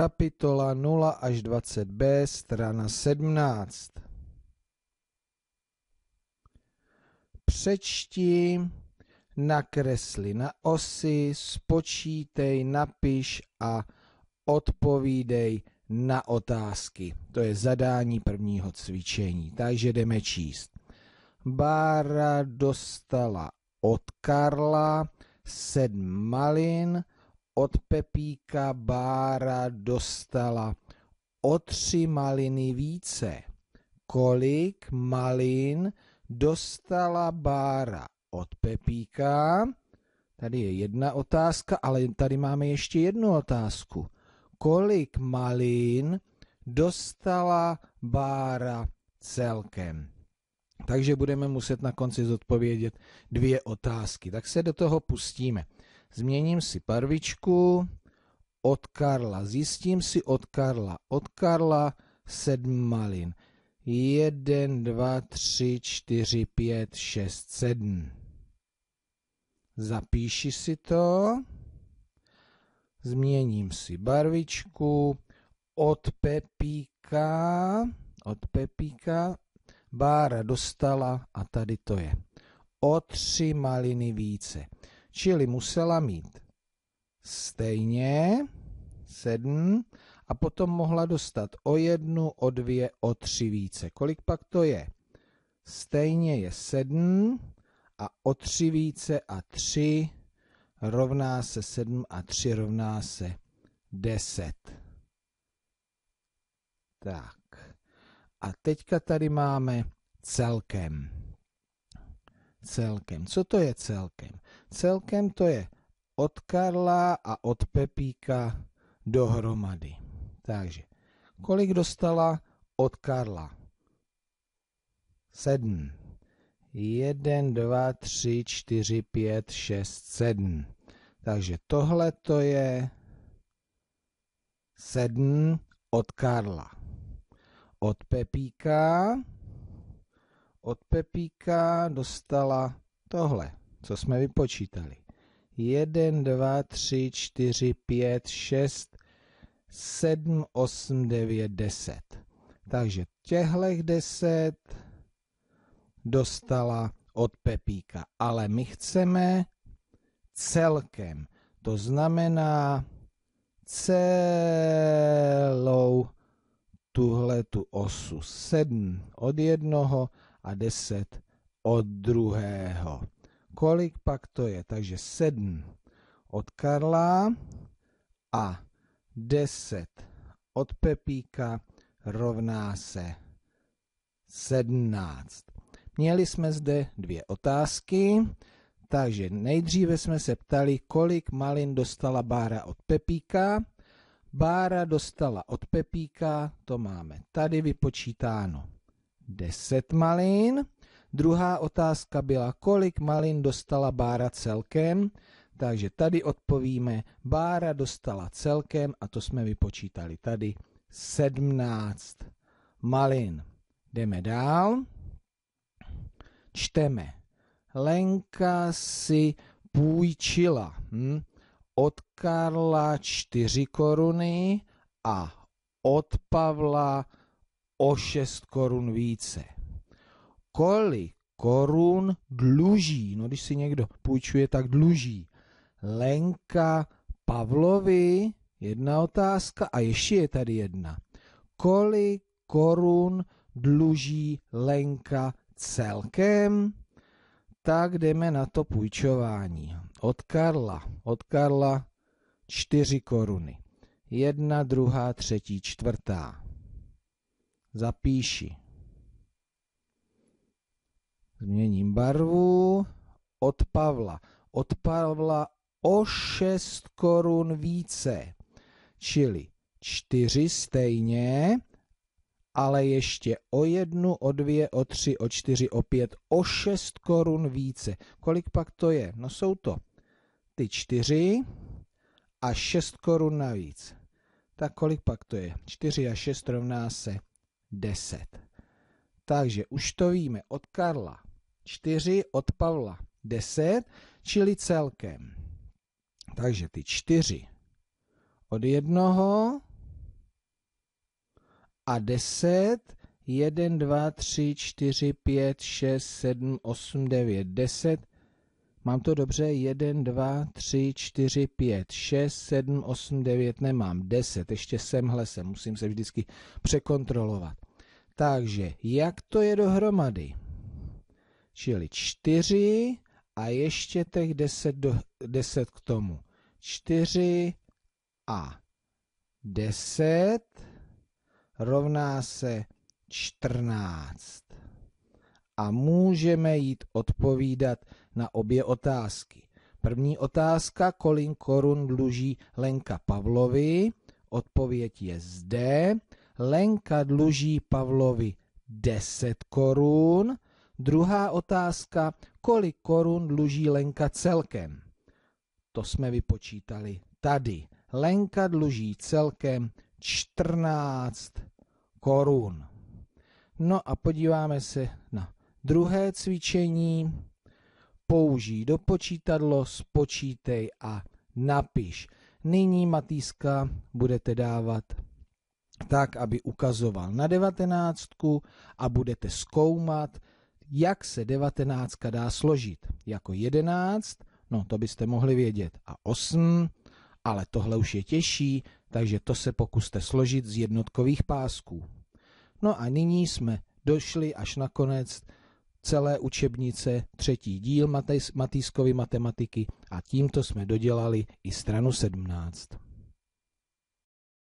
kapitola 0 až 20b, strana 17. Přečti, nakresli na osy, spočítej, napiš a odpovídej na otázky. To je zadání prvního cvičení, takže jdeme číst. Bára dostala od Karla sedm malin, od Pepíka Bára dostala o tři maliny více. Kolik malin dostala Bára od Pepíka? Tady je jedna otázka, ale tady máme ještě jednu otázku. Kolik malin dostala Bára celkem? Takže budeme muset na konci zodpovědět dvě otázky. Tak se do toho pustíme. Změním si barvičku. Od Karla. Zjistím si od Karla. Od Karla sedm malin. 1, 2, 3, 4, 5, 6, 7. Zapíši si to. Změním si barvičku. Od Pepíka, od Pepíka Bára dostala a tady to je. O tři maliny více čili musela mít stejně 7 a potom mohla dostat o jednu, o dvě, o tři více. Kolik pak to je? Stejně je 7 a o tři více a 3 rovná se 7 a 3 rovná se 10. Tak. A teďka tady máme celkem celkem. Co to je celkem? Celkem to je od Karla a od Pepíka dohromady. Takže, kolik dostala od Karla? Sedm. Jeden, dva, tři, čtyři, pět, šest, sedm. Takže tohle to je sedm od Karla. Od Pepíka od Pepíka dostala tohle, co jsme vypočítali. 1, 2, 3, 4, 5, 6, 7, 8, 9, 10. Takže těchhlech 10 dostala od Pepíka. Ale my chceme celkem. To znamená celou tuhle tu osu. 7 od jednoho a 10 od druhého. Kolik pak to je? Takže 7 od Karla a 10 od Pepíka rovná se 17. Měli jsme zde dvě otázky, takže nejdříve jsme se ptali, kolik malin dostala Bára od Pepíka. Bára dostala od Pepíka, to máme tady vypočítáno. 10 malin. Druhá otázka byla, kolik malin dostala Bára celkem. Takže tady odpovíme, Bára dostala celkem, a to jsme vypočítali tady, 17 malin. Jdeme dál. Čteme. Lenka si půjčila hm, od Karla 4 koruny a od Pavla o 6 korun více. Kolik korun dluží, no když si někdo půjčuje, tak dluží. Lenka Pavlovi, jedna otázka a ještě je tady jedna. Kolik korun dluží Lenka celkem? Tak jdeme na to půjčování. Od Karla, od Karla 4 koruny. Jedna, druhá, třetí, čtvrtá zapíši. Změním barvu od Pavla. Od Pavla o 6 korun více, čili 4 stejně, ale ještě o jednu, o dvě, o tři, o čtyři, o pět, o šest korun více. Kolik pak to je? No jsou to ty čtyři a šest korun navíc. Tak kolik pak to je? Čtyři a šest rovná se 10. Takže už to víme od Karla 4, od Pavla 10, čili celkem. Takže ty čtyři od jednoho a deset, jeden, dva, tři, čtyři, pět, šest, sedm, osm, devět, deset, Mám to dobře, 1, 2, 3, 4, 5, 6, 7, 8, 9, nemám 10, ještě semhle se musím se vždycky překontrolovat. Takže, jak to je dohromady? Čili 4 a ještě těch 10, do, 10 k tomu. 4 a 10 rovná se 14 a můžeme jít odpovídat na obě otázky. První otázka, kolik korun dluží Lenka Pavlovi? Odpověď je zde. Lenka dluží Pavlovi 10 korun. Druhá otázka, kolik korun dluží Lenka celkem? To jsme vypočítali tady. Lenka dluží celkem 14 korun. No a podíváme se na Druhé cvičení použij do počítadlo, spočítej a napiš. Nyní Matýska budete dávat tak, aby ukazoval na devatenáctku a budete zkoumat, jak se devatenáctka dá složit. Jako jedenáct, no to byste mohli vědět, a osm, ale tohle už je těžší, takže to se pokuste složit z jednotkových pásků. No a nyní jsme došli až na konec celé učebnice, třetí díl Matýskovy matematiky a tímto jsme dodělali i stranu 17.